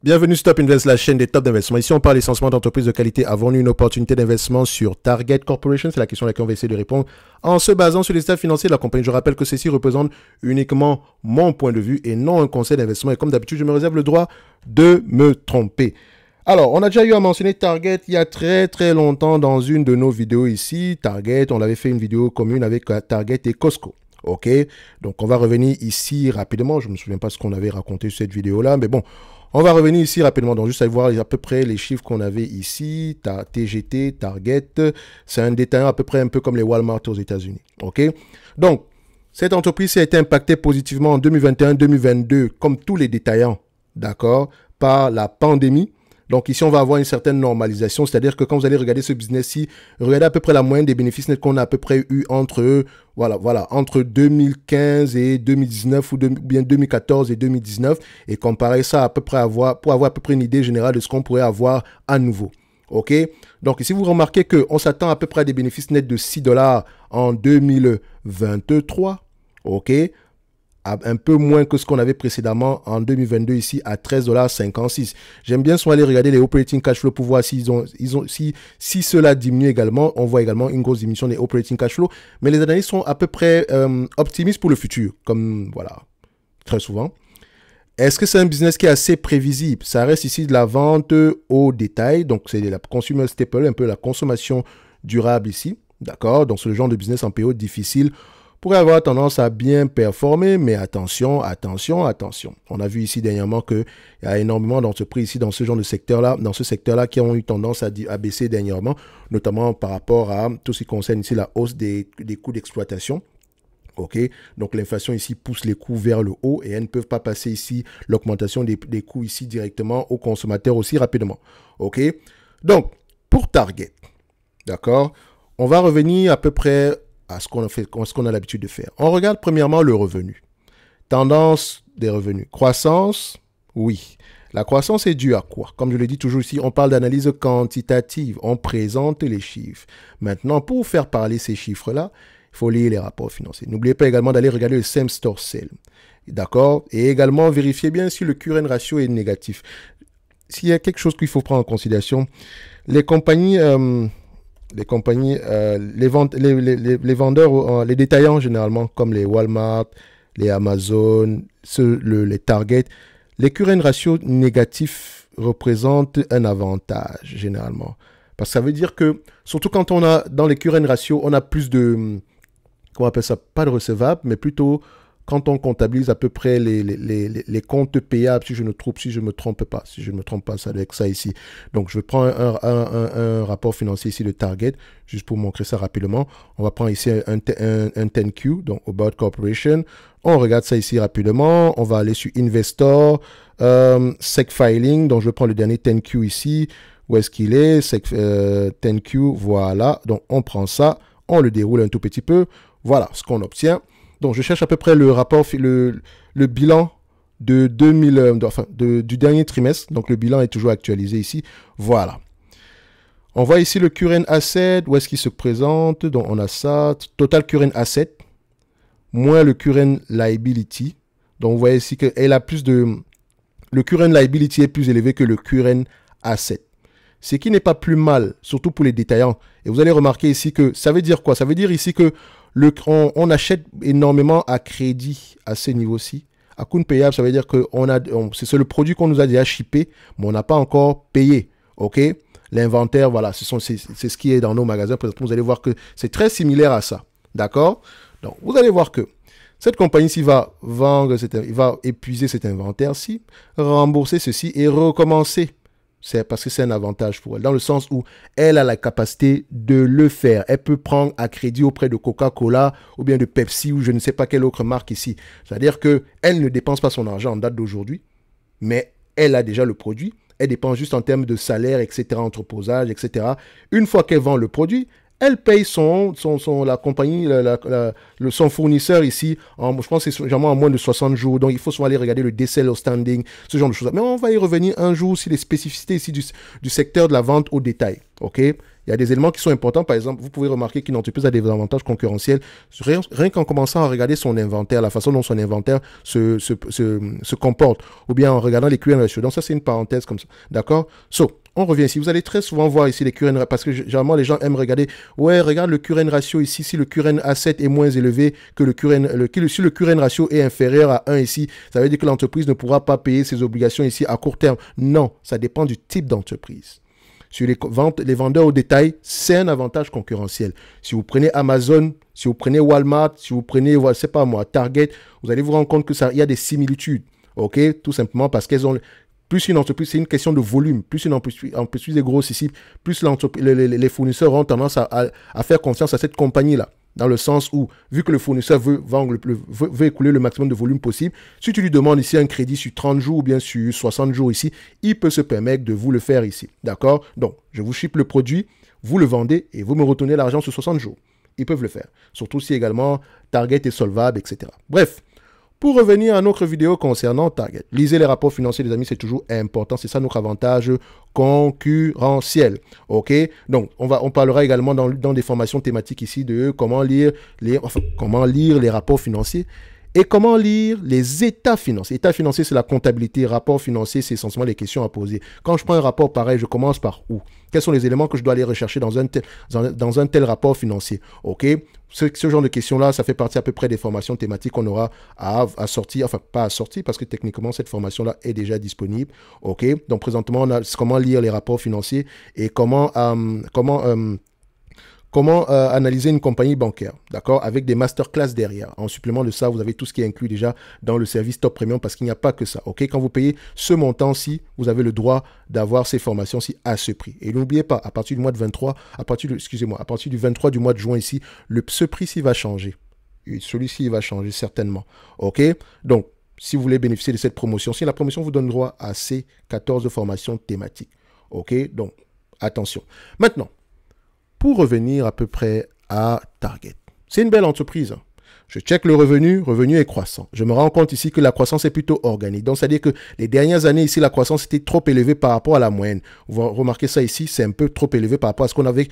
Bienvenue Stop Invest, la chaîne des top d'investissement. Ici, on parle essentiellement d'entreprises de qualité. Avons-nous une opportunité d'investissement sur Target Corporation C'est la question à laquelle on va essayer de répondre en se basant sur les stats financiers de la compagnie. Je rappelle que ceci représente uniquement mon point de vue et non un conseil d'investissement. Et comme d'habitude, je me réserve le droit de me tromper. Alors, on a déjà eu à mentionner Target il y a très très longtemps dans une de nos vidéos ici. Target, on avait fait une vidéo commune avec euh, Target et Costco. Ok, donc on va revenir ici rapidement. Je ne me souviens pas ce qu'on avait raconté sur cette vidéo-là, mais bon, on va revenir ici rapidement, donc juste à voir à peu près les chiffres qu'on avait ici, ta TGT, Target, c'est un détaillant à peu près un peu comme les Walmart aux États-Unis. OK Donc, cette entreprise a été impactée positivement en 2021-2022, comme tous les détaillants, d'accord, par la pandémie donc ici, on va avoir une certaine normalisation, c'est-à-dire que quand vous allez regarder ce business-ci, regardez à peu près la moyenne des bénéfices nets qu'on a à peu près eu entre, voilà, voilà, entre 2015 et 2019 ou bien 2014 et 2019 et comparez ça à peu près avoir, pour avoir à peu près une idée générale de ce qu'on pourrait avoir à nouveau. OK Donc ici, vous remarquez qu'on s'attend à peu près à des bénéfices nets de 6 dollars en 2023. OK un peu moins que ce qu'on avait précédemment en 2022 ici à 13,56$. J'aime bien soit aller regarder les operating cash flow pour voir s'ils ils ont, si, si cela diminue également. On voit également une grosse diminution des operating cash flow. Mais les analystes sont à peu près euh, optimistes pour le futur, comme voilà, très souvent. Est-ce que c'est un business qui est assez prévisible Ça reste ici de la vente au détail, donc c'est la consumer staple, un peu la consommation durable ici, d'accord Donc ce genre de business en période difficile pourrait avoir tendance à bien performer, mais attention, attention, attention. On a vu ici dernièrement qu'il y a énormément d'entreprises ici dans ce genre de secteur-là, dans ce secteur-là, qui ont eu tendance à, baisser dernièrement, notamment par rapport à tout ce qui concerne ici la hausse des, coûts d'exploitation. OK Donc l'inflation ici pousse les coûts vers le haut et elles ne peuvent pas passer ici l'augmentation des, des, coûts ici directement aux consommateurs aussi rapidement. OK Donc, pour Target, d'accord On va revenir à peu près à ce qu'on a, a l'habitude de faire. On regarde premièrement le revenu. Tendance des revenus. Croissance, oui. La croissance est due à quoi Comme je le dis toujours ici, on parle d'analyse quantitative, on présente les chiffres. Maintenant, pour faire parler ces chiffres-là, il faut lire les rapports financiers. N'oubliez pas également d'aller regarder le same Store Sale. D'accord Et également vérifier bien si le QRN ratio est négatif. S'il y a quelque chose qu'il faut prendre en considération, les compagnies... Euh, les compagnies, euh, les, les, vendeurs, euh, les détaillants généralement, comme les Walmart, les Amazon, le, les Target, les current ratio négatifs représentent un avantage généralement. Parce que ça veut dire que, surtout quand on a dans les current ratio, on a plus de, comment on appelle ça, pas de recevables, mais plutôt quand on comptabilise à peu près les, comptes payables, si je ne trouve, si je me trompe pas, si je ne me trompe pas, avec ça ici. Donc je vais prendre un, rapport financier ici de Target, juste pour montrer ça rapidement. On va prendre ici un, un, 10Q, donc About Corporation. On regarde ça ici rapidement. On va aller sur Investor, euh, Sec Filing, donc je prends le dernier 10Q ici. Où est-ce qu'il est, SEC 10Q, euh, voilà. Donc on prend ça, on le déroule un tout petit peu. Voilà ce qu'on obtient. Donc, je cherche à peu près le rapport, le, le bilan de 2000, euh, enfin, du dernier trimestre. Donc, le bilan est toujours actualisé ici. Voilà. On voit ici le current asset, où est-ce qu'il se présente. Donc, on a ça. Total current asset, moins le current liability. Donc, vous voyez ici qu'elle a plus de... Le current liability est plus élevé que le current asset ce qui n'est pas plus mal, surtout pour les détaillants. Et vous allez remarquer ici que ça veut dire quoi Ça veut dire ici que on, achète énormément à crédit à ces niveaux-ci. À coût payable, ça veut dire que c'est le produit qu'on nous a déjà shippé, mais on n'a pas encore payé. OK L'inventaire, voilà, c'est ce, qui est dans nos magasins. vous allez voir que c'est très similaire à ça. D'accord Donc, vous allez voir que cette compagnie-ci va vendre, il va épuiser cet inventaire-ci, rembourser ceci et recommencer c'est parce que c'est un avantage pour elle, dans le sens où elle a la capacité de le faire. Elle peut prendre à crédit auprès de Coca-Cola ou bien de Pepsi ou je ne sais pas quelle autre marque ici. C'est-à-dire que elle ne dépense pas son argent en date d'aujourd'hui, mais elle a déjà le produit. Elle dépense juste en termes de salaire, etc., entreposage, etc. Une fois qu'elle vend le produit, elle paye son, son, son la compagnie, le, son fournisseur ici, en, je pense que c'est généralement en moins de 60 jours. Donc, il faut souvent aller regarder le décès, au standing, ce genre de choses. Mais on va y revenir un jour aussi les spécificités ici du, secteur de la vente au détail. OK il y a des éléments qui sont importants. Par exemple, vous pouvez remarquer qu'une entreprise a des avantages concurrentiels rien, qu'en commençant à regarder son inventaire, la façon dont son inventaire se, comporte, ou bien en regardant les QRSE. Donc, ça, c'est une parenthèse comme ça. D'accord on revient ici. Vous allez très souvent voir ici les QRN, parce que généralement les gens aiment regarder, ouais, regarde le QRN ratio ici, si le QRN A7 est moins élevé que le QRN, le, si le QRN ratio est inférieur à 1 ici, ça veut dire que l'entreprise ne pourra pas payer ses obligations ici à court terme. Non, ça dépend du type d'entreprise. Sur les, ventes, les vendeurs au détail, c'est un avantage concurrentiel. Si vous prenez Amazon, si vous prenez Walmart, si vous prenez, je sais pas moi, Target, vous allez vous rendre compte que ça, il y a des similitudes. OK Tout simplement parce qu'elles ont plus une entreprise, c'est une question de volume. Plus une entreprise est grosse ici, plus les, fournisseurs ont tendance à, faire confiance à cette compagnie-là dans le sens où, vu que le fournisseur veut, vendre écouler le maximum de volume possible, si tu lui demandes ici un crédit sur 30 jours ou bien sur 60 jours ici, il peut se permettre de vous le faire ici. D'accord Donc, je vous ship le produit, vous le vendez et vous me retournez l'argent sur 60 jours. Ils peuvent le faire. Surtout si également Target est solvable, etc. Bref, pour revenir à notre vidéo concernant Target, lisez les rapports financiers, les amis, c'est toujours important. C'est ça notre avantage concurrentiel. OK Donc, on, va, on parlera également dans, dans des formations thématiques ici de comment lire les, comment lire les rapports financiers et comment lire les états financiers État financier, c'est la comptabilité. Rapport financier, c'est essentiellement les questions à poser. Quand je prends un rapport pareil, je commence par où Quels sont les éléments que je dois aller rechercher dans un tel, dans un tel rapport financier OK ce, genre de questions-là, ça fait partie à peu près des formations thématiques qu'on aura à, sortir, enfin pas à sortir parce que techniquement cette formation-là est déjà disponible. OK Donc présentement, on a comment lire les rapports financiers et comment, euh, comment euh, Comment euh, analyser une compagnie bancaire, d'accord, avec des masterclass derrière. En supplément de ça, vous avez tout ce qui est inclus déjà dans le service Top Premium parce qu'il n'y a pas que ça, ok Quand vous payez ce montant-ci, vous avez le droit d'avoir ces formations-ci à ce prix. Et n'oubliez pas, à partir du mois de 23, à partir excusez-moi, à partir du 23 du mois de juin ici, le, ce prix-ci va changer. Celui-ci va changer certainement, ok Donc, si vous voulez bénéficier de cette promotion, ci la promotion vous donne droit à ces 14 formations thématiques, ok Donc, attention. Maintenant, pour revenir à peu près à Target. C'est une belle entreprise. Hein. Je check le revenu, revenu est croissant. Je me rends compte ici que la croissance est plutôt organique. Donc, c'est-à-dire que les dernières années ici, la croissance était trop élevée par rapport à la moyenne. Vous remarquez ça ici, c'est un peu trop élevé par rapport à ce qu'on avait,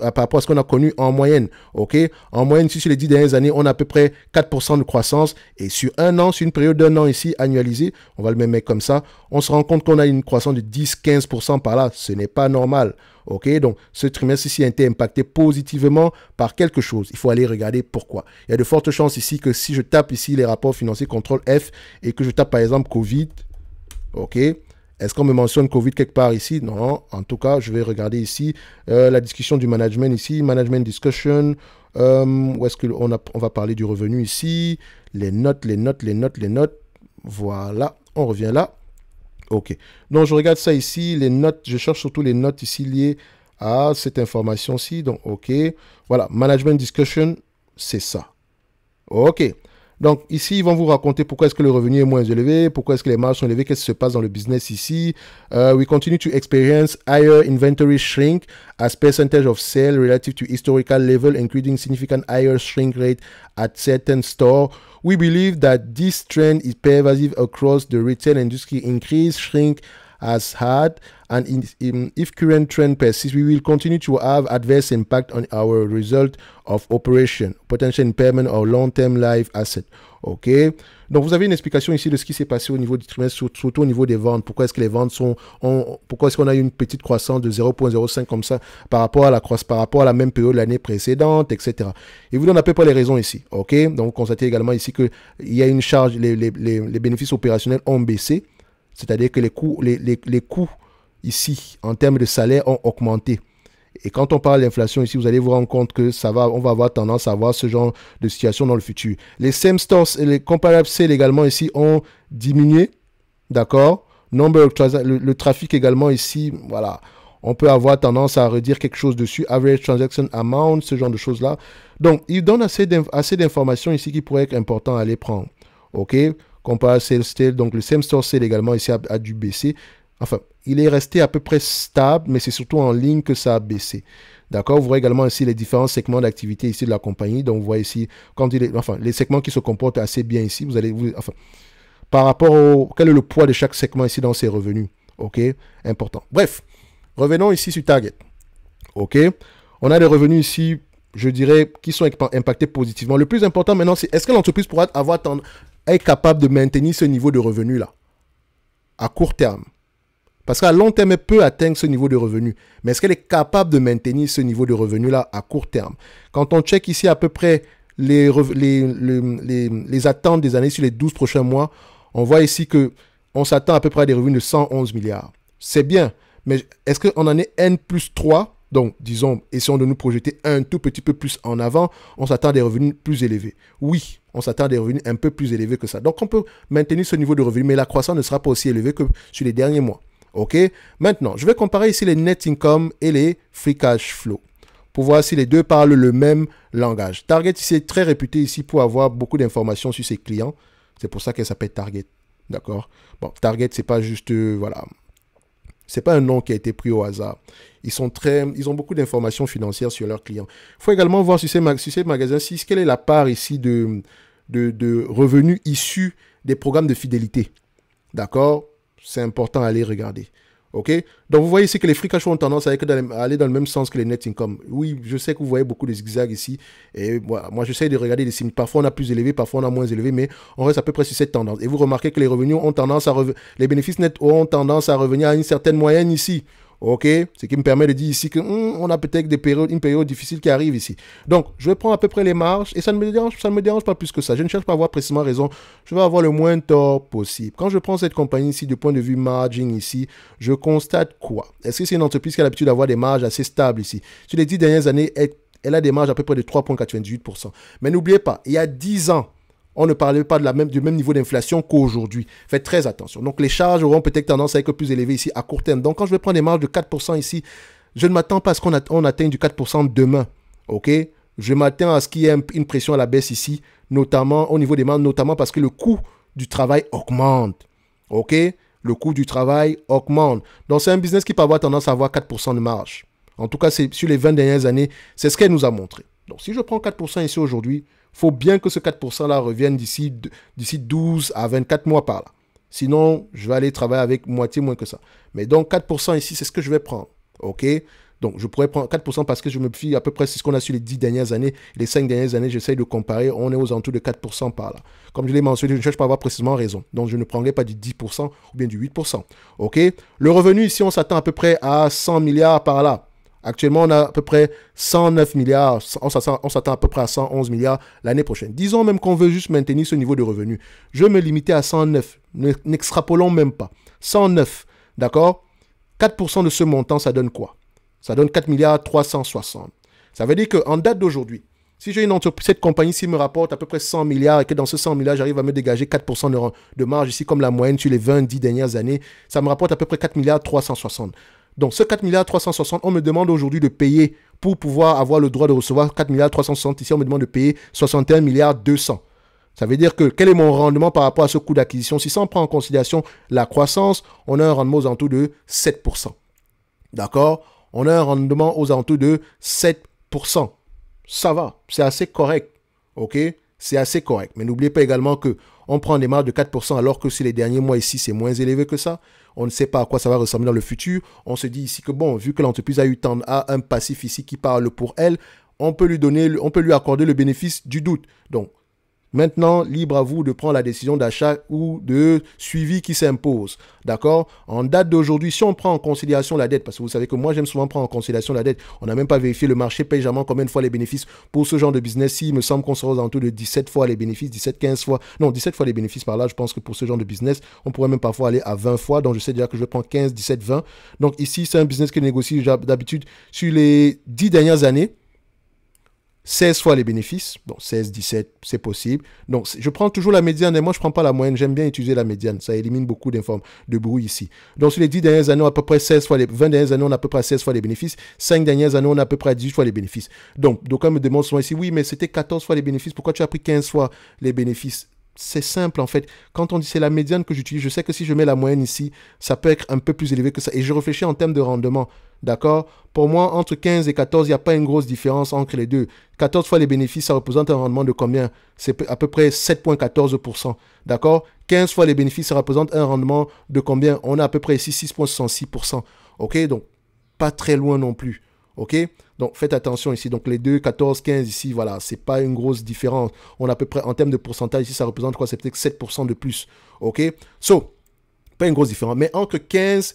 par rapport à ce qu'on a connu en moyenne. OK? En moyenne, si sur les dix dernières années, on a à peu près 4% de croissance. Et sur un an, sur une période d'un an ici, annualisée, on va le même mettre comme ça, on se rend compte qu'on a une croissance de 10, 15% par là. Ce n'est pas normal. OK Donc, ce trimestre ici a été impacté positivement par quelque chose. Il faut aller regarder pourquoi. Il y a de fortes chances ici que si je tape ici les rapports financiers contrôle F et que je tape par exemple Covid, OK est-ce qu'on me mentionne Covid quelque part ici Non. En tout cas, je vais regarder ici euh, la discussion du management ici, management discussion. Euh, où est-ce qu'on va parler du revenu ici Les notes, les notes, les notes, les notes. Voilà, on revient là. OK. Donc, je regarde ça ici, les notes. Je cherche surtout les notes ici liées à cette information-ci. Donc, OK. Voilà, Management Discussion, c'est ça. OK. Donc ici, ils vont vous raconter pourquoi est-ce que le revenu est moins élevé, pourquoi est-ce que les marges sont élevées, qu'est-ce qui se passe dans le business ici. Euh, we continue to experience higher inventory shrink as percentage of sale relative to historical level, including significant higher shrink rate at certain store. We believe that this trend is pervasive across the retail industry, increase shrink has had and if current trend persists, we will continue to have adverse impact on our result of operation, potential impairment or long-term life asset. OK Donc, vous avez une explication ici de ce qui s'est passé au niveau du trimestre, surtout au niveau des ventes. Pourquoi est-ce que les ventes sont... pourquoi est-ce qu'on a eu une petite croissance de 0,05 comme ça par rapport à la croissance, par rapport à la même période l'année précédente, etc. Et vous donne à peu les raisons ici. OK Donc, vous constatez également ici que il y a une charge, les, les bénéfices opérationnels ont baissé. C'est-à-dire que les coûts, ici en termes de salaire ont augmenté. Et quand on parle d'inflation ici, vous allez vous rendre compte que ça va, on va avoir tendance à avoir ce genre de situation dans le futur. Les same stores et les comparables sales également ici ont diminué, d'accord. Number le, le, trafic également ici, voilà. On peut avoir tendance à redire quelque chose dessus, average transaction amount, ce genre de choses là. Donc, il donne assez d'informations ici qui pourraient être importantes à les prendre, ok comparé à SalesTale, Donc le same store également ici a, dû baisser. Enfin, il est resté à peu près stable, mais c'est surtout en ligne que ça a baissé. D'accord Vous voyez également ici les différents segments d'activité ici de la compagnie. Donc vous voyez ici, quand il est, enfin, les segments qui se comportent assez bien ici, vous allez, vous, enfin, par rapport au, quel est le poids de chaque segment ici dans ses revenus. OK Important. Bref, revenons ici sur Target. OK On a des revenus ici je dirais, qui sont impactés positivement. Le plus important maintenant, c'est est-ce que l'entreprise pourra avoir tant est capable de maintenir ce niveau de revenus là à court terme. Parce qu'à long terme, elle peut atteindre ce niveau de revenus. Mais est-ce qu'elle est capable de maintenir ce niveau de revenu-là à court terme Quand on check ici à peu près les, les, les, attentes des années sur les 12 prochains mois, on voit ici que on s'attend à peu près à des revenus de 111 milliards. C'est bien, mais est-ce qu'on en est N plus 3 donc, disons, essayons de nous projeter un tout petit peu plus en avant, on s'attend à des revenus plus élevés. Oui, on s'attend à des revenus un peu plus élevés que ça. Donc on peut maintenir ce niveau de revenu, mais la croissance ne sera pas aussi élevée que sur les derniers mois. OK Maintenant, je vais comparer ici les net income et les free cash flow pour voir si les deux parlent le même langage. Target c'est très réputé ici pour avoir beaucoup d'informations sur ses clients. C'est pour ça qu'elle s'appelle Target. D'accord Bon, Target, c'est pas juste euh, voilà, c'est pas un nom qui a été pris au hasard. Ils, sont très, ils ont beaucoup d'informations financières sur leurs clients. Il faut également voir sur ces, magasins 6 quelle est la part ici de, revenus issus des programmes de fidélité. D'accord C'est important à aller regarder. OK Donc, vous voyez ici que les free cash ont tendance à aller dans le même sens que les net income. Oui, je sais que vous voyez beaucoup de zigzags ici. Et moi, moi j'essaie de regarder les signes. Parfois, on a plus élevé, parfois, on a moins élevé, mais on reste à peu près sur cette tendance. Et vous remarquez que les revenus ont tendance à... Les bénéfices nets ont tendance à revenir à une certaine moyenne ici. OK Ce qui me permet de dire ici que hmm, on a peut-être une période difficile qui arrive ici. Donc, je vais prendre à peu près les marges et ça ne me dérange, ça me dérange pas plus que ça. Je ne cherche pas à avoir précisément raison. Je vais avoir le moins de tort possible. Quand je prends cette compagnie ici du point de vue margin ici, je constate quoi Est-ce que c'est une entreprise qui a l'habitude d'avoir des marges assez stables ici Sur les dix dernières années, elle a des marges à peu près de 3,98%. Mais n'oubliez pas, il y a 10 ans, on ne parlait pas de la même, du même niveau d'inflation qu'aujourd'hui. Faites très attention. Donc les charges auront peut-être tendance à être plus élevées ici à court terme. Donc quand je vais prendre des marges de 4% ici, je ne m'attends pas à ce qu'on atteigne du 4% demain. OK Je m'attends à ce qu'il y ait une pression à la baisse ici, notamment au niveau des marges, notamment parce que le coût du travail augmente. OK Le coût du travail augmente. Donc c'est un business qui peut avoir tendance à avoir 4% de marge. En tout cas, sur les 20 dernières années, c'est ce qu'elle nous a montré. Donc si je prends 4% ici aujourd'hui, faut bien que ce 4%-là revienne d'ici 12 à 24 mois par là. Sinon, je vais aller travailler avec moitié moins que ça. Mais donc, 4% ici, c'est ce que je vais prendre. OK donc, je pourrais prendre 4% parce que je me fie à peu près c'est ce qu'on a su les 10 dernières années. Les 5 dernières années, j'essaye de comparer. On est aux alentours de 4% par là. Comme je l'ai mentionné, je ne cherche pas à avoir précisément raison. Donc, je ne prendrai pas du 10% ou bien du 8%. OK Le revenu ici, on s'attend à peu près à 100 milliards par là. Actuellement, on a à peu près 109 milliards, on s'attend à peu près à 111 milliards l'année prochaine. Disons même qu'on veut juste maintenir ce niveau de revenu. Je vais me limiter à 109, n'extrapolons même pas. 109, d'accord 4% de ce montant, ça donne quoi Ça donne 4 milliards 360. Ça veut dire qu'en date d'aujourd'hui, si j'ai une entreprise, cette compagnie, ci me rapporte à peu près 100 milliards et que dans ce 100 milliards, j'arrive à me dégager 4% de, marge, ici comme la moyenne sur les 20-10 dernières années, ça me rapporte à peu près 4 milliards 360. Donc ce 4 milliards on me demande aujourd'hui de payer pour pouvoir avoir le droit de recevoir 4,360. milliards Ici, on me demande de payer 61 milliards Ça veut dire que quel est mon rendement par rapport à ce coût d'acquisition Si ça, on prend en considération la croissance, on a un rendement aux alentours de 7%. D'accord On a un rendement aux alentours de 7%. Ça va, c'est assez correct. OK c'est assez correct. Mais n'oubliez pas également que on prend des marges de 4% alors que si les derniers mois ici, c'est moins élevé que ça. On ne sait pas à quoi ça va ressembler dans le futur. On se dit ici que bon, vu que l'entreprise a eu tant à un passif ici qui parle pour elle, on peut lui donner, on peut lui accorder le bénéfice du doute. Donc, Maintenant, libre à vous de prendre la décision d'achat ou de suivi qui s'impose. D'accord En date d'aujourd'hui, si on prend en considération la dette, parce que vous savez que moi j'aime souvent prendre en considération la dette, on n'a même pas vérifié le marché paye jamais combien de fois les bénéfices pour ce genre de business. s'il il me semble qu'on se aux tout de 17 fois les bénéfices, 17, 15 fois. Non, 17 fois les bénéfices par là, je pense que pour ce genre de business, on pourrait même parfois aller à 20 fois. Donc je sais déjà que je prends 15, 17, 20. Donc ici, c'est un business que je négocie d'habitude sur les 10 dernières années 16 fois les bénéfices. Bon, 16, 17, c'est possible. Donc, je prends toujours la médiane et moi, je ne prends pas la moyenne. J'aime bien utiliser la médiane. Ça élimine beaucoup d'informes, de bruit ici. Donc, sur les 10 dernières années, à peu près 16 fois les, 20 dernières années, on a à peu près 16 fois les bénéfices. 5 dernières années, on a à peu près 18 fois les bénéfices. Donc, d'aucuns me demandent souvent ici, oui, mais c'était 14 fois les bénéfices. Pourquoi tu as pris 15 fois les bénéfices c'est simple en fait. Quand on dit c'est la médiane que j'utilise, je sais que si je mets la moyenne ici, ça peut être un peu plus élevé que ça. Et je réfléchis en termes de rendement. D'accord Pour moi, entre 15 et 14, il n'y a pas une grosse différence entre les deux. 14 fois les bénéfices, ça représente un rendement de combien C'est à peu près 7,14%. D'accord 15 fois les bénéfices, ça représente un rendement de combien On a à peu près ici 6,66%. Ok Donc, pas très loin non plus. OK Donc faites attention ici. Donc les 2, 14, 15 ici, voilà, c'est pas une grosse différence. On a à peu près, en termes de pourcentage ici, ça représente quoi C'est peut-être 7% de plus. OK So, pas une grosse différence. Mais entre 15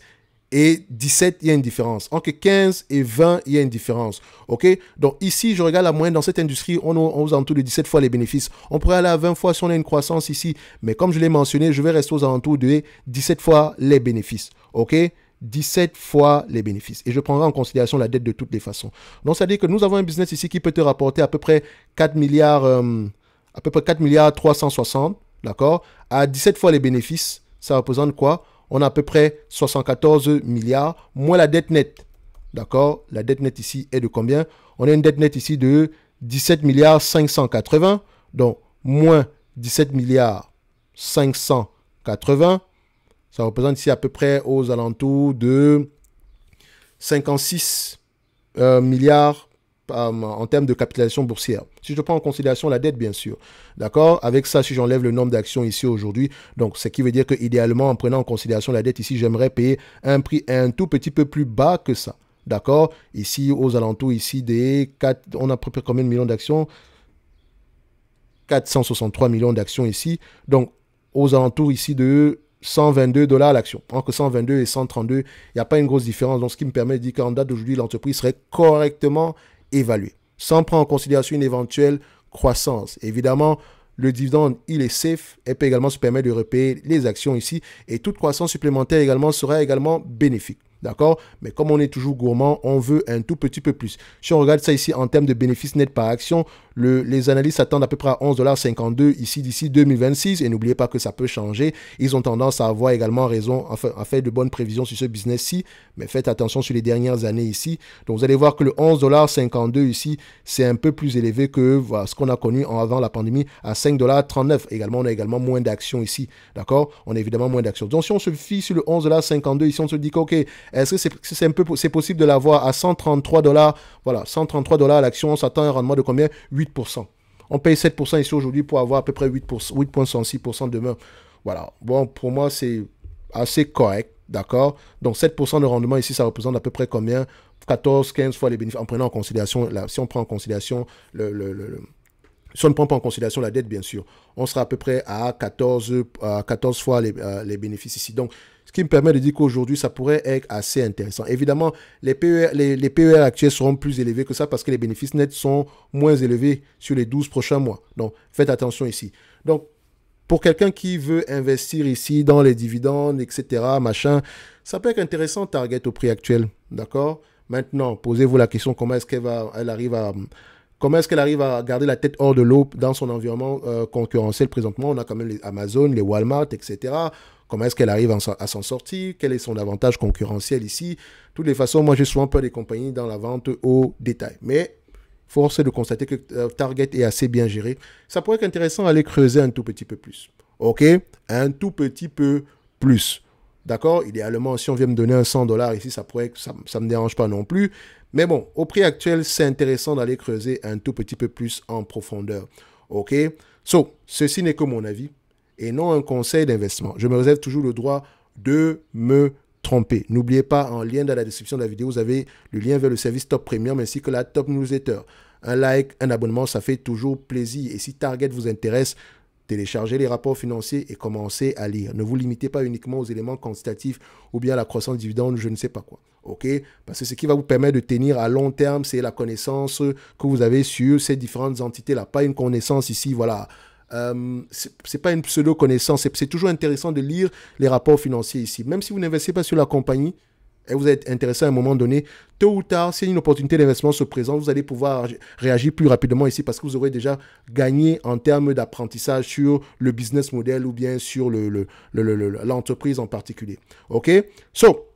et 17, il y a une différence. Entre 15 et 20, il y a une différence. OK Donc ici, je regarde la moyenne dans cette industrie, on, est aux alentours de 17 fois les bénéfices. On pourrait aller à 20 fois si on a une croissance ici. Mais comme je l'ai mentionné, je vais rester aux alentours de 17 fois les bénéfices. OK 17 fois les bénéfices. Et je prendrai en considération la dette de toutes les façons. Donc, ça dit dire que nous avons un business ici qui peut te rapporter à peu près 4 milliards, euh, à peu près 4 milliards 360, d'accord À 17 fois les bénéfices, ça représente quoi On a à peu près 74 milliards, moins la dette nette, d'accord La dette nette ici est de combien On a une dette nette ici de 17 milliards 580, donc moins 17 milliards 580, ça représente ici à peu près aux alentours de 56 euh, milliards euh, en termes de capitalisation boursière. Si je prends en considération la dette, bien sûr. D'accord Avec ça, si j'enlève le nombre d'actions ici aujourd'hui, donc ce qui veut dire que idéalement, en prenant en considération la dette ici, j'aimerais payer un prix un tout petit peu plus bas que ça. D'accord Ici, aux alentours ici des 4... On a peu près combien de millions d'actions 463 millions d'actions ici. Donc, aux alentours ici de 122 dollars l'action. Entre 122 et 132, il n'y a pas une grosse différence. Donc, ce qui me permet de dire qu'en date d'aujourd'hui, l'entreprise serait correctement évaluée, sans prendre en considération une éventuelle croissance. Évidemment, le dividende, il est safe et peut également se permettre de repayer les actions ici. Et toute croissance supplémentaire également sera également bénéfique. D'accord Mais comme on est toujours gourmand, on veut un tout petit peu plus. Si on regarde ça ici en termes de bénéfices nets par action, les analystes attendent à peu près à 11,52$ ici d'ici 2026. Et n'oubliez pas que ça peut changer. Ils ont tendance à avoir également raison, à faire de bonnes prévisions sur ce business-ci. Mais faites attention sur les dernières années ici. Donc vous allez voir que le 11,52$ ici, c'est un peu plus élevé que ce qu'on a connu avant la pandémie à 5,39$. Également, on a également moins d'actions ici. D'accord On a évidemment moins d'actions. Donc si on se fie sur le 11,52$ ici, on se dit OK, est-ce que c'est un peu c'est possible de l'avoir à 133 dollars Voilà, 133 dollars à l'action, on s'attend à un rendement de combien 8%. On paye 7% ici aujourd'hui pour avoir à peu près 8% de demain. Voilà. Bon, pour moi, c'est assez correct. D'accord Donc 7% de rendement ici, ça représente à peu près combien 14, 15 fois les bénéfices, en prenant en considération, si on prend en considération le, si on ne prend pas en considération la dette, bien sûr, on sera à peu près à 14, 14 fois euh, les, bénéfices ici. Donc, ce qui me permet de dire qu'aujourd'hui, ça pourrait être assez intéressant. Évidemment, les PER, les, e actuels seront plus élevés que ça parce que les bénéfices nets sont moins élevés sur les 12 prochains mois. Donc, faites attention ici. Donc, pour quelqu'un qui veut investir ici dans les dividendes, etc., machin, ça peut être intéressant, Target, au prix actuel. D'accord Maintenant, posez-vous la question comment est-ce qu'elle elle arrive à, Comment est-ce qu'elle arrive à garder la tête hors de l'eau dans son environnement euh, concurrentiel présentement On a quand même les Amazon, les Walmart, etc. Comment est-ce qu'elle arrive à s'en sortir Quel est son avantage concurrentiel ici De toutes les façons, moi j'ai souvent peur des compagnies dans la vente au détail. Mais force est de constater que euh, Target est assez bien géré. Ça pourrait être intéressant d'aller creuser un tout petit peu plus. OK Un tout petit peu plus. D'accord Idéalement, si on vient me donner un 100 dollars ici, ça pourrait, ça, ça me dérange pas non plus. Mais bon, au prix actuel, c'est intéressant d'aller creuser un tout petit peu plus en profondeur. OK So, ceci n'est que mon avis et non un conseil d'investissement. Je me réserve toujours le droit de me tromper. N'oubliez pas, en lien dans la description de la vidéo, vous avez le lien vers le service Top Premium ainsi que la Top Newsletter. Un like, un abonnement, ça fait toujours plaisir. Et si Target vous intéresse, Téléchargez les rapports financiers et commencez à lire. Ne vous limitez pas uniquement aux éléments quantitatifs ou bien à la croissance dividende, je ne sais pas quoi. OK Parce que ce qui va vous permettre de tenir à long terme, c'est la connaissance que vous avez sur ces différentes entités-là. Pas une connaissance ici, voilà. Euh, c'est pas une pseudo-connaissance. C'est toujours intéressant de lire les rapports financiers ici. Même si vous n'investissez pas sur la compagnie, et vous êtes intéressé à un moment donné, tôt ou tard, si une opportunité d'investissement se présente, vous allez pouvoir réagir plus rapidement ici parce que vous aurez déjà gagné en termes d'apprentissage sur le business model ou bien sur l'entreprise le, en particulier. OK So,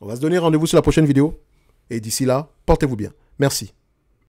on va se donner rendez-vous sur la prochaine vidéo. Et d'ici là, portez-vous bien. Merci.